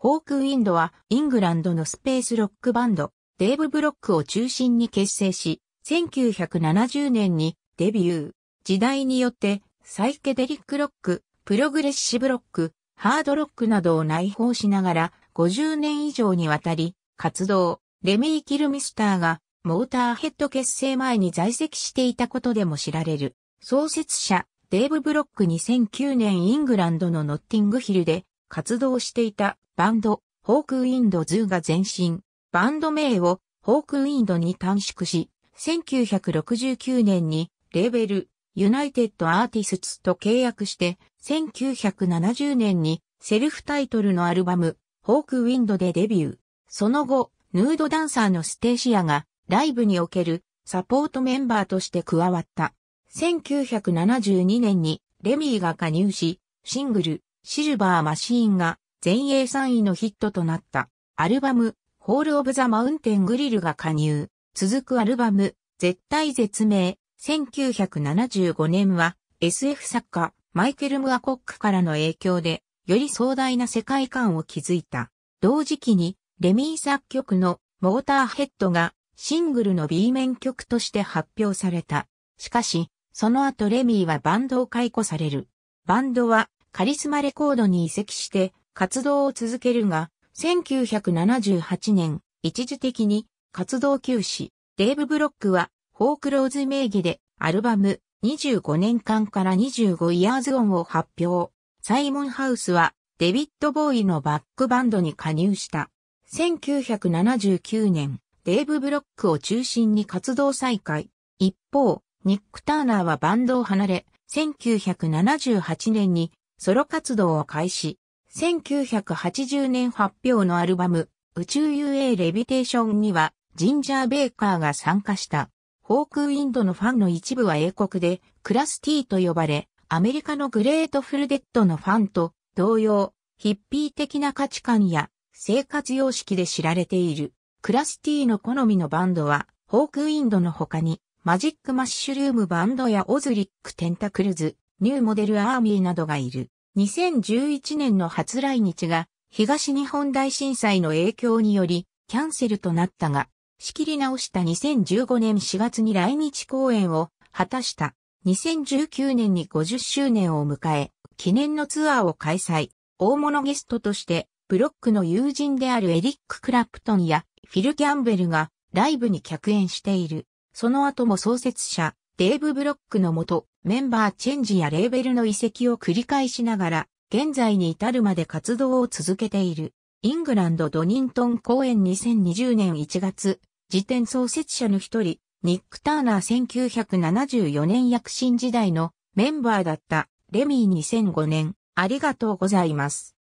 ホークウィンドはイングランドのスペースロックバンド、デーブ・ブロックを中心に結成し、1970年にデビュー。時代によってサイケデリックロック、プログレッシブロック、ハードロックなどを内包しながら50年以上にわたり活動。レミー・キルミスターがモーターヘッド結成前に在籍していたことでも知られる。創設者、デーブ・ブロック2009年イングランドのノッティングヒルで活動していたバンド、ホークウィンドズーが前身、バンド名をホークウィンドに短縮し、1969年にレーベル、ユナイテッドアーティスツと契約して、1970年にセルフタイトルのアルバム、ホークウィンドでデビュー。その後、ヌードダンサーのステーシアがライブにおけるサポートメンバーとして加わった。1972年にレミーが加入し、シングル、シルバーマシーンが全英3位のヒットとなった、アルバム、ホール・オブ・ザ・マウンテン・グリルが加入。続くアルバム、絶対絶命、1975年は、SF 作家、マイケル・ムアコックからの影響で、より壮大な世界観を築いた。同時期に、レミー作曲の、モーターヘッドが、シングルの B 面曲として発表された。しかし、その後レミーはバンドを解雇される。バンドは、カリスマレコードに移籍して、活動を続けるが、1978年、一時的に活動休止。デーブ・ブロックは、フォークローズ名義でアルバム25年間から25イヤーズオンを発表。サイモン・ハウスはデビッド・ボーイのバックバンドに加入した。1979年、デーブ・ブロックを中心に活動再開。一方、ニック・ターナーはバンドを離れ、1978年にソロ活動を開始。1980年発表のアルバム、宇宙遊泳レビテーションには、ジンジャー・ベイカーが参加した。ホークィンドのファンの一部は英国で、クラス T と呼ばれ、アメリカのグレートフルデッドのファンと同様、ヒッピー的な価値観や生活様式で知られている。クラス T の好みのバンドは、ホークウィンドの他に、マジックマッシュルームバンドやオズリック・テンタクルズ、ニューモデル・アーミーなどがいる。2011年の初来日が東日本大震災の影響によりキャンセルとなったが、仕切り直した2015年4月に来日公演を果たした2019年に50周年を迎え、記念のツアーを開催。大物ゲストとして、ブロックの友人であるエリック・クラプトンやフィル・キャンベルがライブに客演している。その後も創設者、デーブ・ブロックのもと、メンバーチェンジやレーベルの移籍を繰り返しながら、現在に至るまで活動を続けている。イングランドドニントン公演2020年1月、時点創設者の一人、ニック・ターナー1974年躍進時代のメンバーだったレミー2005年、ありがとうございます。